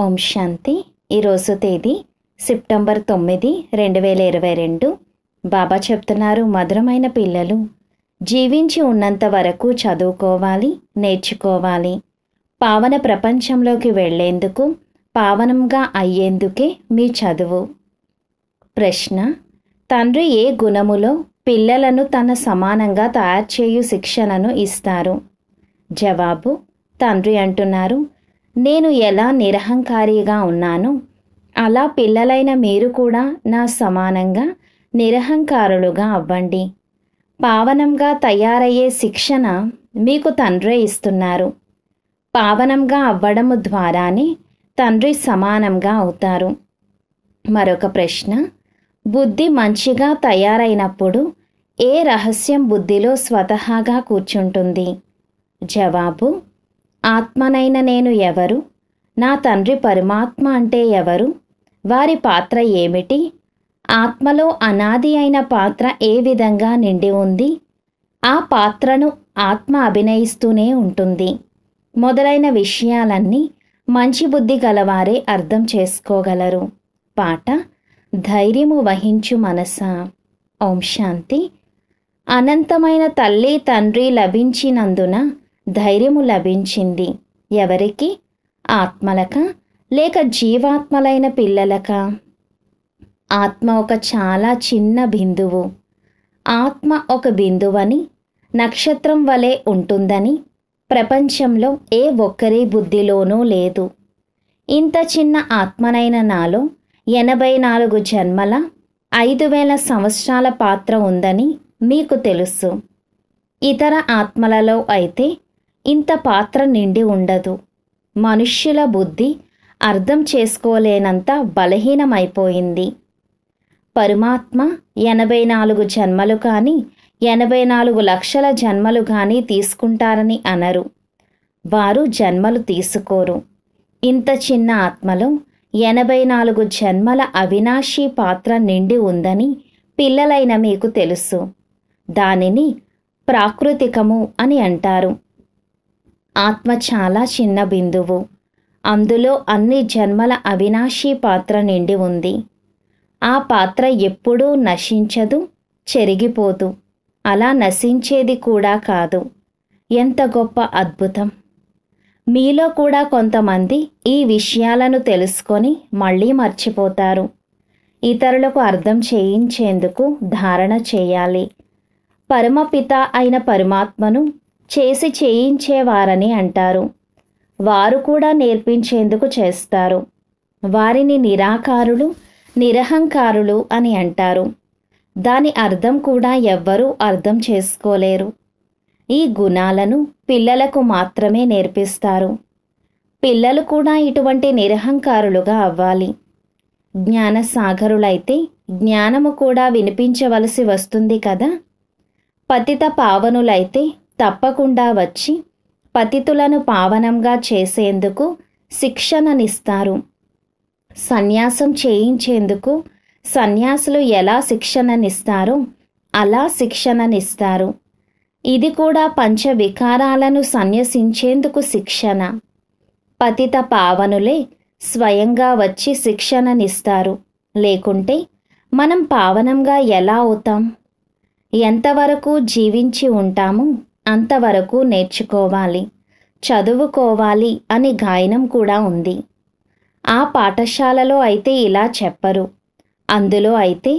ఓం శాంతి ఈరోజు తేదీ సెప్టెంబర్ తొమ్మిది రెండు వేల ఇరవై రెండు బాబా చెప్తున్నారు మధురమైన పిల్లలు జీవించి ఉన్నంత వరకు చదువుకోవాలి నేర్చుకోవాలి పావన ప్రపంచంలోకి వెళ్లేందుకు పావనంగా అయ్యేందుకే మీ చదువు ప్రశ్న తండ్రి ఏ గుణములో పిల్లలను తన సమానంగా తయారు చేయు శిక్షణను ఇస్తారు జవాబు తండ్రి అంటున్నారు నేను ఎలా నిరహంకారిగా ఉన్నానో అలా పిల్లలైన మీరు కూడా నా సమానంగా నిరహంకారులుగా అవ్వండి పావనంగా తయారయ్యే శిక్షణ మీకు తండ్రే ఇస్తున్నారు పావనంగా అవ్వడము ద్వారానే తండ్రి సమానంగా అవుతారు మరొక ప్రశ్న బుద్ధి మంచిగా తయారైనప్పుడు ఏ రహస్యం బుద్ధిలో స్వతహాగా కూర్చుంటుంది జవాబు ఆత్మనైన నేను ఎవరు నా తండ్రి పరమాత్మ అంటే ఎవరు వారి పాత్ర ఏమిటి ఆత్మలో అనాది అయిన పాత్ర ఏ విధంగా నిండి ఉంది ఆ పాత్రను ఆత్మ అభినయిస్తూనే ఉంటుంది మొదలైన విషయాలన్నీ మంచి బుద్ధి గలవారే అర్థం చేసుకోగలరు పాట ధైర్యము వహించు మనస ఓం శాంతి అనంతమైన తల్లి తండ్రి లభించినందున ధైర్యము లభించింది ఎవరికి ఆత్మలక లేక జీవాత్మలైన పిల్లలక ఆత్మ ఒక చాలా చిన్న బిందువు ఆత్మ ఒక బిందువని నక్షత్రం వలె ఉంటుందని ప్రపంచంలో ఏ ఒక్కరి బుద్ధిలోనూ లేదు ఇంత చిన్న ఆత్మనైన నాలో ఎనభై నాలుగు జన్మల ఐదు వేల సంవత్సరాల పాత్ర ఉందని మీకు తెలుసు ఇతర ఆత్మలలో అయితే ఇంత పాత్ర నిండి ఉండదు మనుష్యుల బుద్ధి అర్థం చేసుకోలేనంత బలహీనమైపోయింది పరమాత్మ ఎనభై నాలుగు జన్మలు కానీ ఎనభై నాలుగు లక్షల జన్మలు కానీ తీసుకుంటారని అనరు వారు జన్మలు తీసుకోరు ఇంత చిన్న ఆత్మలో ఎనభై నాలుగు జన్మల అవినాశీ పాత్ర నిండి ఉందని పిల్లలైన మీకు తెలుసు దానిని ప్రాకృతికము అని అంటారు ఆత్మ చాలా చిన్న బిందువు అందులో అన్ని జన్మల అవినాశీ పాత్ర నిండి ఉంది ఆ పాత్ర ఎప్పుడూ నశించదు చెరిగిపోదు అలా నశించేది కూడా కాదు ఎంత గొప్ప అద్భుతం మీలో కూడా కొంతమంది ఈ విషయాలను తెలుసుకొని మళ్ళీ మర్చిపోతారు ఇతరులకు అర్థం చేయించేందుకు ధారణ చేయాలి పరమపిత అయిన పరమాత్మను చేసి చేయించేవారని అంటారు వారు కూడా నేర్పించేందుకు చేస్తారు వారిని నిరాకారులు నిరహంకారులు అని అంటారు దాని అర్థం కూడా ఎవ్వరూ అర్థం చేసుకోలేరు ఈ గుణాలను పిల్లలకు మాత్రమే నేర్పిస్తారు పిల్లలు కూడా ఇటువంటి నిరహంకారులుగా అవ్వాలి జ్ఞానసాగరులైతే జ్ఞానము కూడా వినిపించవలసి వస్తుంది కదా పతిత పావనులైతే తప్పకుండా వచ్చి పతితులను పావనంగా చేసేందుకు శిక్షణనిస్తారు సన్యాసం చేయించేందుకు సన్యాసులు ఎలా శిక్షణనిస్తారో అలా శిక్షణనిస్తారు ఇది కూడా పంచ వికారాలను సన్యసించేందుకు శిక్షణ పతిత పావనులే స్వయంగా వచ్చి శిక్షణనిస్తారు లేకుంటే మనం పావనంగా ఎలా అవుతాం ఎంతవరకు జీవించి ఉంటాము అంతవరకు నేర్చుకోవాలి చదువుకోవాలి అని గాయనం కూడా ఉంది ఆ పాఠశాలలో అయితే ఇలా చెప్పరు అందులో అయితే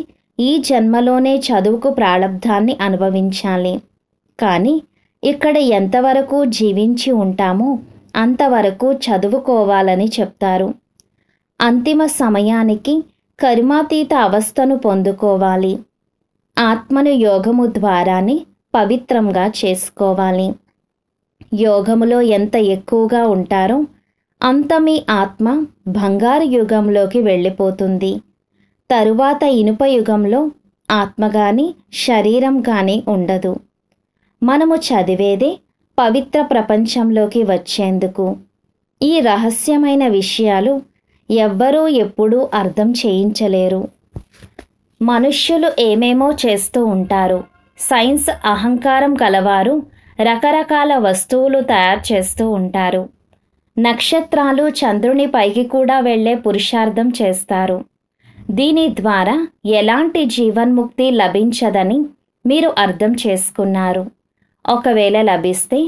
ఈ జన్మలోనే చదువుకు ప్రారంధాన్ని అనుభవించాలి కానీ ఇక్కడ ఎంతవరకు జీవించి ఉంటామో అంతవరకు చదువుకోవాలని చెప్తారు అంతిమ సమయానికి కరిమాతీత అవస్థను పొందుకోవాలి ఆత్మను యోగము ద్వారానే పవిత్రంగా చేసుకోవాలి యోగములో ఎంత ఎక్కువగా ఉంటారో అంత మీ ఆత్మ బంగారు యుగంలోకి వెళ్ళిపోతుంది తరువాత ఇనుప యుగంలో ఆత్మ కానీ శరీరం కానీ ఉండదు మనము చదివేదే పవిత్ర ప్రపంచంలోకి వచ్చేందుకు ఈ రహస్యమైన విషయాలు ఎవ్వరూ ఎప్పుడూ అర్థం చేయించలేరు మనుష్యులు ఏమేమో చేస్తూ ఉంటారు సైన్స్ అహంకారం కలవారు రకరకాల వస్తువులు తయారు చేస్తూ ఉంటారు నక్షత్రాలు చంద్రుని పైకి కూడా వెళ్లే పురుషార్థం చేస్తారు దీని ద్వారా ఎలాంటి జీవన్ముక్తి లభించదని మీరు అర్థం చేసుకున్నారు ఒకవేళ లభిస్తే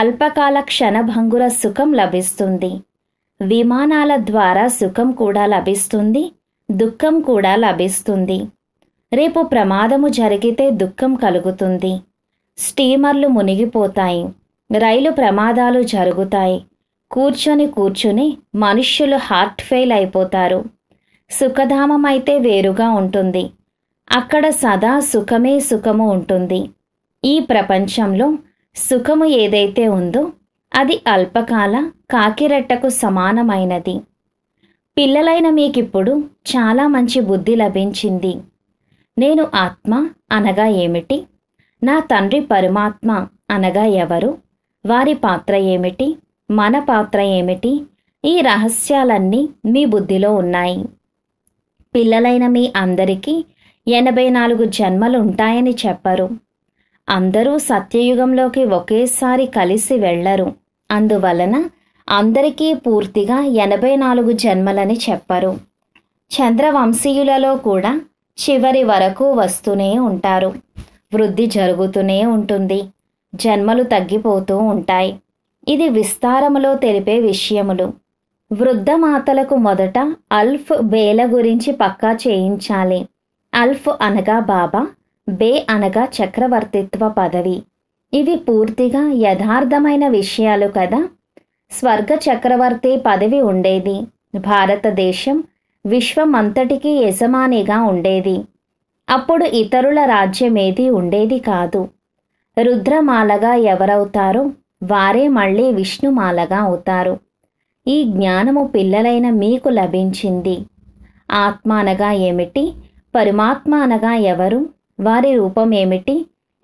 అల్పకాల క్షణభంగుర సుఖం లభిస్తుంది విమానాల ద్వారా సుఖం కూడా లభిస్తుంది దుఃఖం కూడా లభిస్తుంది రేపు ప్రమాదము జరిగితే దుఃఖం కలుగుతుంది స్టీమర్లు మునిగిపోతాయి రైలు ప్రమాదాలు జరుగుతాయి కూర్చొని కూర్చుని మనుష్యులు హార్ట్ ఫెయిల్ అయిపోతారు సుఖధామమైతే వేరుగా ఉంటుంది అక్కడ సదా సుఖమే సుఖము ఉంటుంది ఈ ప్రపంచంలో సుఖము ఏదైతే ఉందో అది అల్పకాల కాకిరెట్టకు సమానమైనది పిల్లలైన మీకిప్పుడు చాలా మంచి బుద్ధి లభించింది నేను ఆత్మ అనగా ఏమిటి నా తండ్రి పరమాత్మ అనగా ఎవరు వారి పాత్ర ఏమిటి మన పాత్ర ఏమిటి ఈ రహస్యాలన్నీ మీ బుద్ధిలో ఉన్నాయి పిల్లలైన మీ అందరికీ ఎనభై నాలుగు జన్మలు ఉంటాయని చెప్పరు అందరూ సత్యయుగంలోకి ఒకేసారి కలిసి వెళ్లరు అందువలన అందరికీ పూర్తిగా ఎనభై నాలుగు జన్మలని చెప్పరు చంద్రవంశీయులలో కూడా చివరి వరకు వస్తూనే ఉంటారు వృద్ధి జరుగుతూనే ఉంటుంది జన్మలు తగ్గిపోతూ ఉంటాయి ఇది విస్తారములో తెలిపే విషయములు వృద్ధమాతలకు మొదట అల్ఫ్ బేల గురించి పక్కా చేయించాలి అల్ఫ్ అనగా బాబా బే అనగా చక్రవర్తిత్వ పదవి ఇవి పూర్తిగా యథార్థమైన విషయాలు కదా స్వర్గ చక్రవర్తి పదవి ఉండేది భారతదేశం విశ్వమంతటికీ యజమానిగా ఉండేది అప్పుడు ఇతరుల రాజ్యమేది ఉండేది కాదు రుద్రమాలగా ఎవరవుతారో వారే మళ్ళీ విష్ణుమాలగా అవుతారు ఈ జ్ఞానము పిల్లలైన మీకు లభించింది ఆత్మానగా ఏమిటి పరమాత్మానగా ఎవరు వారి రూపం ఏమిటి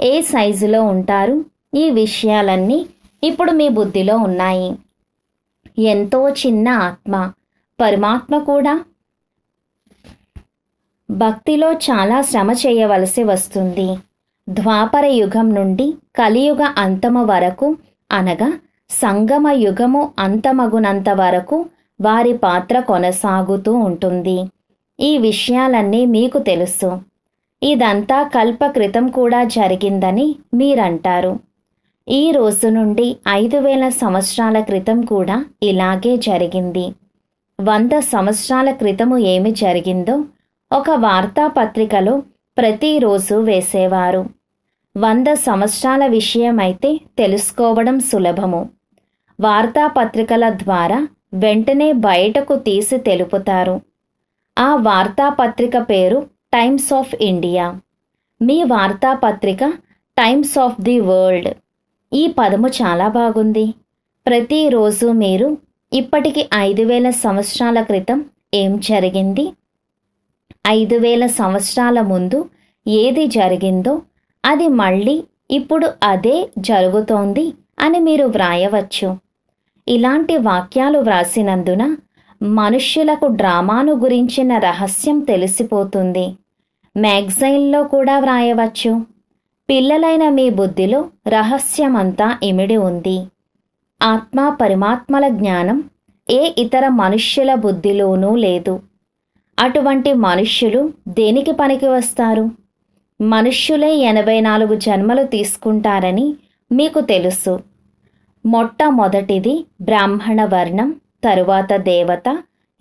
ఏ సైజులో ఉంటారు ఈ విషయాలన్నీ ఇప్పుడు మీ బుద్ధిలో ఉన్నాయి ఎంతో చిన్న ఆత్మ పరమాత్మ కూడా భక్తిలో చాలా శ్రమ చేయవలసి వస్తుంది ద్వాపర యుగం నుండి కలియుగ అంతము వరకు అనగా సంగమ యుగము అంతమగునంత వరకు వారి పాత్ర కొనసాగుతూ ఉంటుంది ఈ విషయాలన్నీ మీకు తెలుసు ఇదంతా కల్పకృతం కూడా జరిగిందని మీరంటారు ఈ రోజు నుండి ఐదు వేల సంవత్సరాల క్రితం కూడా ఇలాగే జరిగింది వంద సంవత్సరాల క్రితము ఏమి జరిగిందో ఒక వార్తాపత్రికలో ప్రతిరోజు వేసేవారు వంద సంవత్సరాల విషయమైతే తెలుసుకోవడం సులభము వార్తాపత్రికల ద్వారా వెంటనే బయటకు తీసి తెలుపుతారు ఆ వార్తాపత్రిక పేరు టైమ్స్ ఆఫ్ ఇండియా మీ వార్తాపత్రిక టైమ్స్ ఆఫ్ ది వరల్డ్ ఈ పదము చాలా బాగుంది ప్రతిరోజు మీరు ఇప్పటికి ఐదు వేల సంవత్సరాల క్రితం ఏం జరిగింది ఐదు వేల సంవత్సరాల ముందు ఏది జరిగిందో అది మళ్ళీ ఇప్పుడు అదే జరుగుతోంది అని మీరు వ్రాయవచ్చు ఇలాంటి వాక్యాలు వ్రాసినందున మనుష్యులకు డ్రామాను గురించిన రహస్యం తెలిసిపోతుంది మ్యాగ్జైన్లో కూడా వ్రాయవచ్చు పిల్లలైన మీ బుద్ధిలో రహస్యమంతా ఇమిడి ఉంది ఆత్మ పరమాత్మల జ్ఞానం ఏ ఇతర మనుష్యుల బుద్ధిలోనూ లేదు అటువంటి మనుష్యులు దేనికి పనికి వస్తారు మనుష్యులే ఎనభై నాలుగు జన్మలు తీసుకుంటారని మీకు తెలుసు మొట్టమొదటిది బ్రాహ్మణ వర్ణం తరువాత దేవత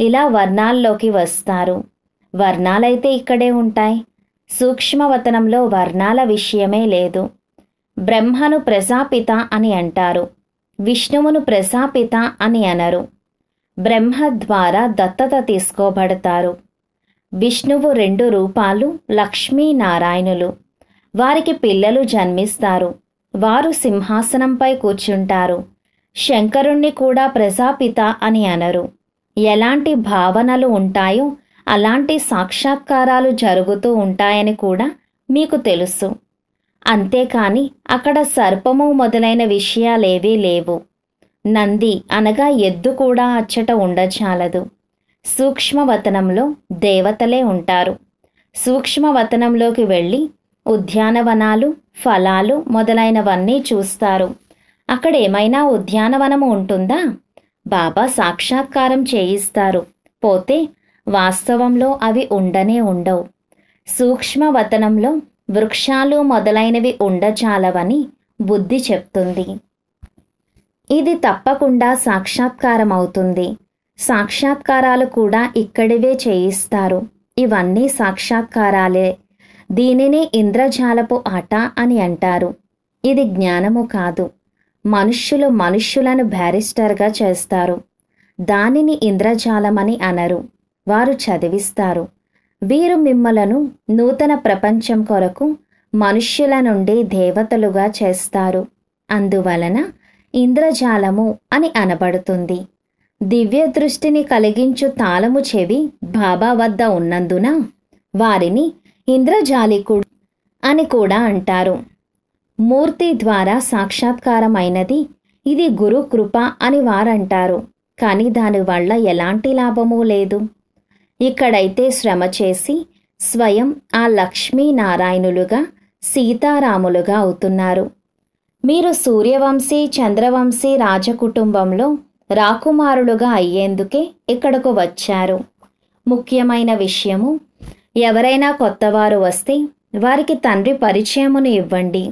ఇలా వర్ణాల్లోకి వస్తారు వర్ణాలైతే ఇక్కడే ఉంటాయి సూక్ష్మవతనంలో వర్ణాల విషయమే లేదు బ్రహ్మను ప్రజాపిత అని అంటారు విష్ణువును ప్రజాపిత అని అనరు బ్రహ్మ ద్వారా దత్తత తీసుకోబడతారు విష్ణువు రెండు రూపాలు లక్ష్మీనారాయణులు వారికి పిల్లలు జన్మిస్తారు వారు సింహాసనంపై కూర్చుంటారు శంకరుణ్ణి కూడా ప్రజాపిత అని అనరు ఎలాంటి భావనలు ఉంటాయో అలాంటి సాక్షాత్కారాలు జరుగుతూ ఉంటాయని కూడా మీకు తెలుసు అంతేకాని అక్కడ సర్పము మొదలైన విషయాలేవీ లేవు నంది అనగా ఎద్దు కూడా అచ్చట ఉండచాలదు సూక్ష్మవతనంలో దేవతలే ఉంటారు సూక్ష్మవతనంలోకి వెళ్ళి ఉద్యానవనాలు ఫలాలు మొదలైనవన్నీ చూస్తారు అక్కడ ఏమైనా ఉద్యానవనము ఉంటుందా బాబా సాక్షాత్కారం చేయిస్తారు పోతే వాస్తవంలో అవి ఉండనే ఉండవు సూక్ష్మవతనంలో వృక్షాలు మొదలైనవి ఉండచాలవని బుద్ధి చెప్తుంది ఇది తప్పకుండా సాక్షాత్కారం అవుతుంది సాక్షాత్కారాలు కూడా ఇక్కడివే చేయిస్తారు ఇవన్నీ సాక్షాత్కారాలే దీనినే ఇంద్రజాలపు ఆట అని అంటారు ఇది జ్ఞానము కాదు మనుష్యులు మనుష్యులను బ్యారిస్టర్గా చేస్తారు దానిని ఇంద్రజాలమని అనరు వారు చదివిస్తారు వీరు మిమ్మలను నూతన ప్రపంచం కొరకు మనుష్యుల నుండి దేవతలుగా చేస్తారు అందువలన ఇంద్రజాలము అని అనబడుతుంది దివ్య దృష్టిని కలిగించు తాళము చెవి బాబా వద్ద ఉన్నందున వారిని ఇంద్రజాలికుడు అని కూడా అంటారు మూర్తి ద్వారా సాక్షాత్కారమైనది ఇది గురు కృప అని వారంటారు కానీ దానివల్ల ఎలాంటి లాభమూ లేదు ఇక్కడైతే శ్రమ చేసి స్వయం ఆ లక్ష్మీనారాయణులుగా సీతారాములుగా అవుతున్నారు మీరు సూర్యవంశీ చంద్రవంశీ రాజకుటుంబంలో రాకుమారులుగా అయ్యేందుకే ఇక్కడకు వచ్చారు ముఖ్యమైన విషయము ఎవరైనా కొత్తవారు వస్తే వారికి తండ్రి పరిచయమును ఇవ్వండి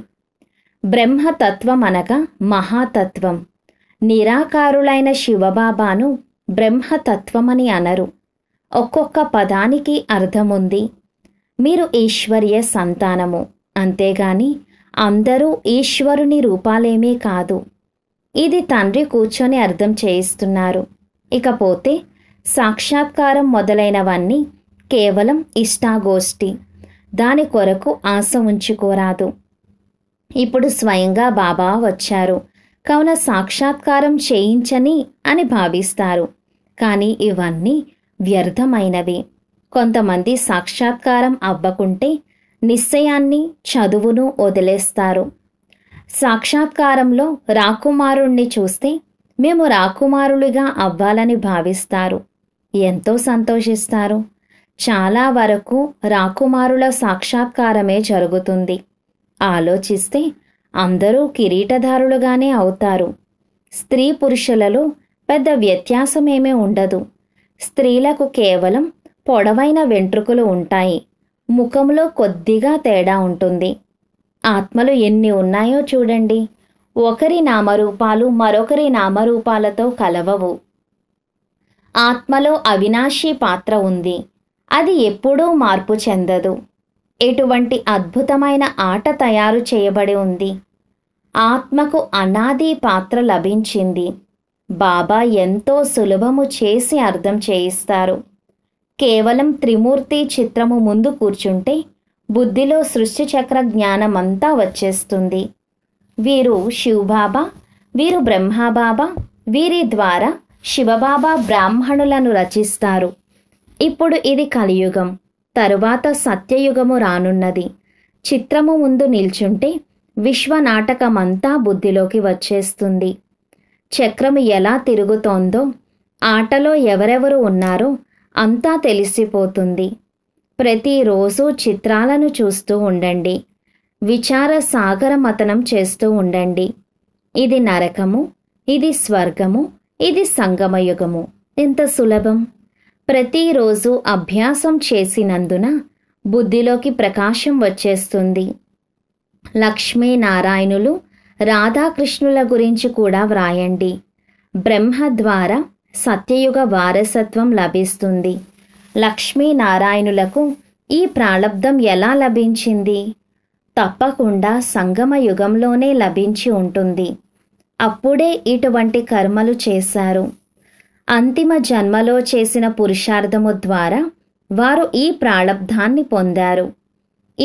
బ్రహ్మతత్వం అనగా మహాతత్వం నిరాకారులైన శివబాబాను బ్రహ్మతత్వమని అనరు ఒక్కొక్క పదానికి అర్థముంది మీరు ఈశ్వర్య సంతానము అంతేగాని అందరూ ఈశ్వరుని రూపాలేమీ కాదు ఇది తండ్రి కూర్చొని అర్థం చేయిస్తున్నారు ఇకపోతే సాక్షాత్కారం మొదలైనవన్నీ కేవలం ఇష్టాగోష్ఠి దాని కొరకు ఆశ ఉంచుకోరాదు ఇప్పుడు స్వయంగా బాబా వచ్చారు కావున సాక్షాత్కారం చేయించని అని భావిస్తారు కానీ ఇవన్నీ వ్యర్థమైనవి కొంతమంది సాక్షాత్కారం అవ్వకుంటే నిశ్చయాన్ని చదువును వదిలేస్తారు సాక్షాత్కారంలో రాకుమారుణ్ణి చూస్తే మేము రాకుమారులుగా అవ్వాలని భావిస్తారు ఎంతో సంతోషిస్తారు చాలా వరకు రాకుమారుల సాక్షాత్కారమే జరుగుతుంది ఆలోచిస్తే అందరూ కిరీటధారులుగానే అవుతారు స్త్రీ పురుషులలో పెద్ద వ్యత్యాసమేమీ ఉండదు స్త్రీలకు కేవలం పొడవైన వెంట్రుకలు ఉంటాయి ముఖంలో కొద్దిగా తేడా ఉంటుంది ఆత్మలు ఎన్ని ఉన్నాయో చూడండి ఒకరి నామరూపాలు మరొకరి నామరూపాలతో కలవవు ఆత్మలో అవినాశీ పాత్ర ఉంది అది ఎప్పుడూ మార్పు చెందదు ఎటువంటి అద్భుతమైన ఆట తయారు చేయబడి ఉంది ఆత్మకు అనాది పాత్ర లభించింది బాబా ఎంతో సులభము చేసి అర్థం చేయిస్తారు కేవలం త్రిమూర్తి చిత్రము ముందు కూర్చుంటే బుద్ధిలో సృష్టి చక్ర జ్ఞానమంతా వచ్చేస్తుంది వీరు శివబాబా వీరు బ్రహ్మబాబా వీరి ద్వారా శివబాబా బ్రాహ్మణులను రచిస్తారు ఇప్పుడు ఇది కలియుగం తరువాత సత్యయుగము రానున్నది చిత్రము ముందు నిల్చుంటే విశ్వనాటకమంతా బుద్ధిలోకి వచ్చేస్తుంది చక్రము ఎలా తిరుగుతోందో ఆటలో ఎవరెవరు ఉన్నారో అంతా తెలిసిపోతుంది ప్రతిరోజు చిత్రాలను చూస్తూ ఉండండి విచార సాగర మతనం చేస్తూ ఉండండి ఇది నరకము ఇది స్వర్గము ఇది సంగమయుగము ఎంత సులభం ప్రతిరోజు అభ్యాసం చేసినందున బుద్ధిలోకి ప్రకాశం వచ్చేస్తుంది లక్ష్మీనారాయణులు రాధాకృష్ణుల గురించి కూడా వ్రాయండి బ్రహ్మ ద్వారా సత్యయుగ వారసత్వం లభిస్తుంది లక్ష్మీనారాయణులకు ఈ ప్రాలబ్ధం ఎలా లభించింది తప్పకుండా సంగమ యుగంలోనే లభించి ఉంటుంది అప్పుడే ఇటువంటి కర్మలు చేశారు అంతిమ జన్మలో చేసిన పురుషార్థము ద్వారా వారు ఈ ప్రాలబ్ధాన్ని పొందారు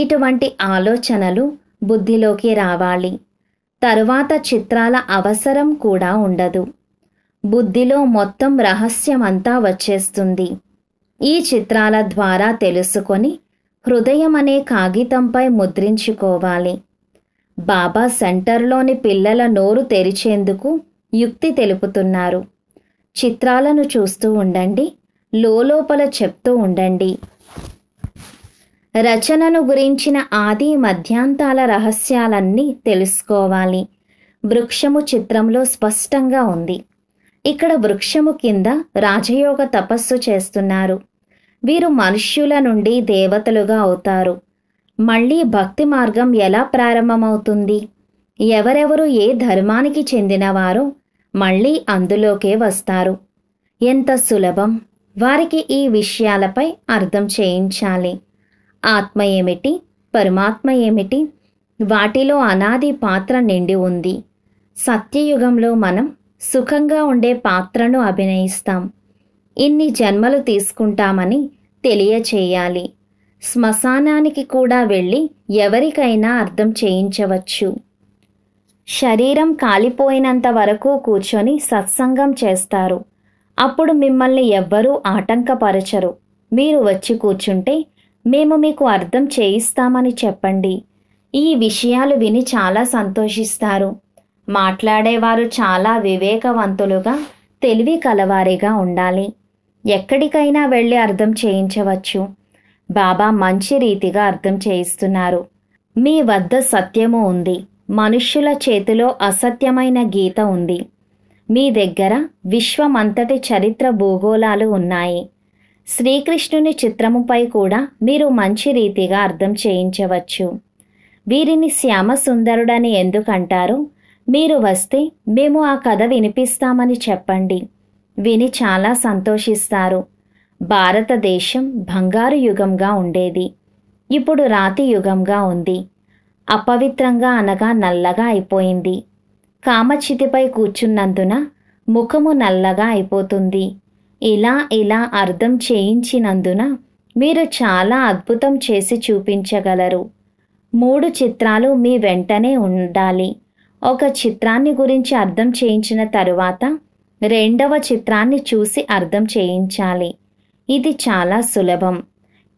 ఇటువంటి ఆలోచనలు బుద్ధిలోకి రావాలి తరువాత చిత్రాల అవసరం కూడా ఉండదు బుద్ధిలో మొత్తం రహస్యమంతా వచ్చేస్తుంది ఈ చిత్రాల ద్వారా తెలుసుకొని హృదయం అనే కాగితంపై ముద్రించుకోవాలి బాబా సెంటర్లోని పిల్లల నోరు తెరిచేందుకు యుక్తి తెలుపుతున్నారు చిత్రాలను చూస్తూ ఉండండి లోపల చెప్తూ ఉండండి రచనను గురించిన ఆది మధ్యాంతాల రహస్యాలన్నీ తెలుసుకోవాలి వృక్షము చిత్రంలో స్పష్టంగా ఉంది ఇక్కడ వృక్షము కింద రాజయోగ తపస్సు చేస్తున్నారు వీరు మనుష్యుల నుండి దేవతలుగా అవుతారు మళ్ళీ భక్తి మార్గం ఎలా ప్రారంభమవుతుంది ఎవరెవరు ఏ ధర్మానికి చెందినవారో మళ్ళీ అందులోకే వస్తారు ఎంత సులభం వారికి ఈ విషయాలపై అర్థం చేయించాలి ఆత్మ ఏమిటి పరమాత్మ ఏమిటి వాటిలో అనాది పాత్ర నిండి ఉంది సత్యయుగంలో మనం సుఖంగా ఉండే పాత్రను అభినయిస్తాం ఇన్ని జన్మలు తీసుకుంటామని తెలియచేయాలి శ్మశానానికి కూడా వెళ్ళి ఎవరికైనా అర్థం చేయించవచ్చు శరీరం కాలిపోయినంత వరకు కూర్చొని సత్సంగం చేస్తారు అప్పుడు మిమ్మల్ని ఎవ్వరూ ఆటంకపరచరు మీరు వచ్చి కూర్చుంటే మేము మీకు అర్థం చేయిస్తామని చెప్పండి ఈ విషయాలు విని చాలా సంతోషిస్తారు మాట్లాడేవారు చాలా వివేకవంతులుగా తెలివి కలవారిగా ఉండాలి ఎక్కడికైనా వెళ్ళి అర్థం చేయించవచ్చు బాబా మంచి రీతిగా అర్థం చేయిస్తున్నారు మీ వద్ద సత్యము ఉంది మనుష్యుల చేతిలో అసత్యమైన గీత ఉంది మీ దగ్గర విశ్వమంతటి చరిత్ర భూగోళాలు ఉన్నాయి శ్రీకృష్ణుని చిత్రముపై కూడా మీరు మంచి రీతిగా అర్థం చేయించవచ్చు వీరిని శ్యామసుందరుడని ఎందుకంటారు మీరు వస్తే మేము ఆ కథ వినిపిస్తామని చెప్పండి విని చాలా సంతోషిస్తారు భారతదేశం బంగారు యుగంగా ఉండేది ఇప్పుడు రాతి యుగంగా ఉంది అపవిత్రంగా అనగా నల్లగా అయిపోయింది కామచితిపై కూర్చున్నందున ముఖము నల్లగా అయిపోతుంది ఇలా ఇలా అర్థం చేయించినందున మీరు చాలా అద్భుతం చేసి చూపించగలరు మూడు చిత్రాలు మీ వెంటనే ఉండాలి ఒక చిత్రాన్ని గురించి అర్థం చేయించిన తరువాత రెండవ చిత్రాన్ని చూసి అర్థం చేయించాలి ఇది చాలా సులభం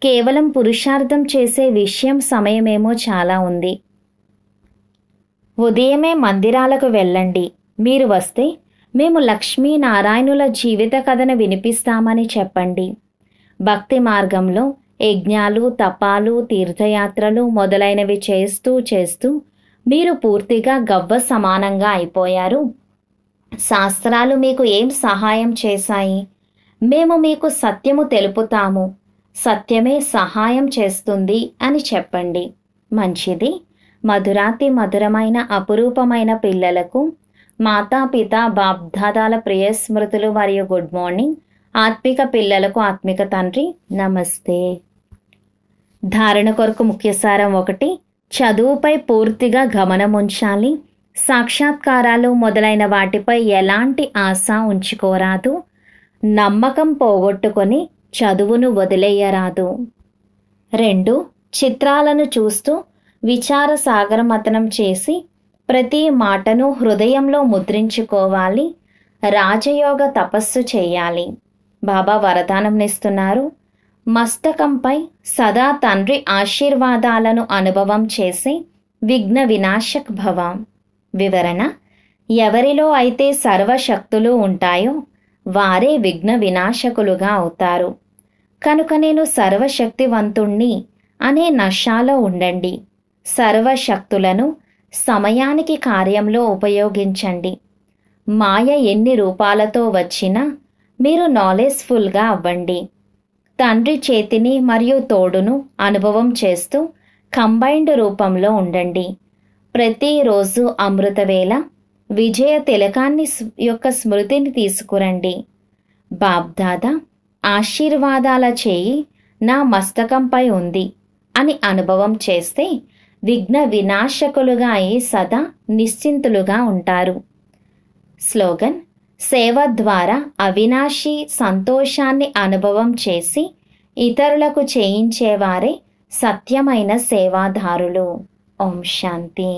కేవలం పురుషార్థం చేసే విషయం సమయమేమో చాలా ఉంది ఉదయమే మందిరాలకు వెళ్ళండి మీరు వస్తే మేము లక్ష్మీనారాయణుల జీవిత కథను వినిపిస్తామని చెప్పండి భక్తి మార్గంలో యజ్ఞాలు తపాలు తీర్థయాత్రలు మొదలైనవి చేస్తూ చేస్తూ మీరు పూర్తిగా గవ్వ సమానంగా అయిపోయారు శాస్త్రాలు మీకు ఏం సహాయం చేశాయి మేము మీకు సత్యము తెలుపుతాము సత్యమే సహాయం చేస్తుంది అని చెప్పండి మంచిది మధురాతి మధురమైన అపురూపమైన పిల్లలకు మాతాపిత బాబ్దాదాల ప్రియ స్మృతులు మరియు గుడ్ మార్నింగ్ ఆత్మిక పిల్లలకు ఆత్మిక తండ్రి నమస్తే ధారణ కొరకు ముఖ్యసారం ఒకటి చదువుపై పూర్తిగా గమనముంచాలి సాక్షాత్కారాలు మొదలైన వాటిపై ఎలాంటి ఆశ ఉంచుకోరాదు నమ్మకం పోగొట్టుకొని చదువును వదిలేయరాదు రెండు చిత్రాలను చూస్తూ విచార సాగరమతనం చేసి ప్రతి మాటను హృదయంలో ముద్రించుకోవాలి రాజయోగ తపస్సు చేయాలి బాబా వరదానంనిస్తున్నారు మస్తకంపై సదా తండ్రి ఆశీర్వాదాలను అనుభవం చేసే విఘ్న వినాశక్ భవ వివరణ ఎవరిలో అయితే సర్వశక్తులు ఉంటాయో వారే విఘ్న వినాశకులుగా అవుతారు కనుక నేను సర్వశక్తివంతుణ్ణి అనే నషాలో ఉండండి సర్వశక్తులను సమయానికి కార్యంలో ఉపయోగించండి మాయ ఎన్ని రూపాలతో వచ్చినా మీరు నాలెజ్ఫుల్గా అవ్వండి తండ్రి చేతిని మరియు తోడును అనుభవం చేస్తూ కంబైన్డ్ రూపంలో ఉండండి ప్రతిరోజు అమృతవేళ విజయ తిలకాన్ని యొక్క స్మృతిని తీసుకురండి బాబ్దాదా ఆశీర్వాదాల చేయి నా మస్తకంపై ఉంది అని అనుభవం చేస్తే విఘ్న వినాశకులుగా అయి సదా నిశ్చింతులుగా ఉంటారు స్లోగన్ సేవ ద్వారా అవినాశి సంతోషాన్ని అనుభవం చేసి ఇతరులకు చేయించేవారే సత్యమైన సేవాదారులు ఓం శాంతి